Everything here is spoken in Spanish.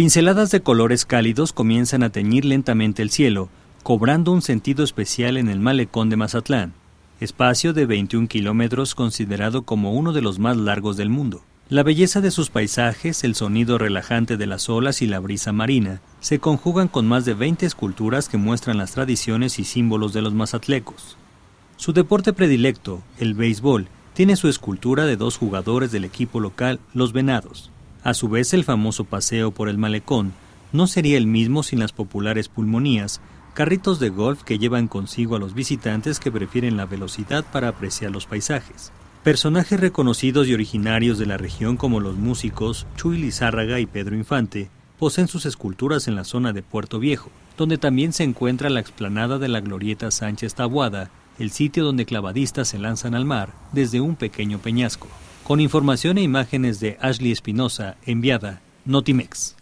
Pinceladas de colores cálidos comienzan a teñir lentamente el cielo, cobrando un sentido especial en el malecón de Mazatlán, espacio de 21 kilómetros considerado como uno de los más largos del mundo. La belleza de sus paisajes, el sonido relajante de las olas y la brisa marina se conjugan con más de 20 esculturas que muestran las tradiciones y símbolos de los mazatlecos. Su deporte predilecto, el béisbol, tiene su escultura de dos jugadores del equipo local, los Venados. A su vez, el famoso paseo por el malecón no sería el mismo sin las populares pulmonías, carritos de golf que llevan consigo a los visitantes que prefieren la velocidad para apreciar los paisajes. Personajes reconocidos y originarios de la región como los músicos Chuy Lizárraga y Pedro Infante poseen sus esculturas en la zona de Puerto Viejo, donde también se encuentra la explanada de la glorieta Sánchez Tabuada, el sitio donde clavadistas se lanzan al mar desde un pequeño peñasco. Con información e imágenes de Ashley Espinosa, enviada Notimex.